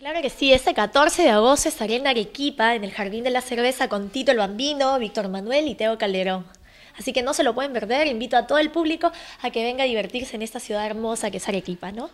Claro que sí, ese 14 de agosto estaré en Arequipa, en el Jardín de la Cerveza, con Tito el Bambino, Víctor Manuel y Teo Calderón. Así que no se lo pueden perder, invito a todo el público a que venga a divertirse en esta ciudad hermosa que es Arequipa, ¿no?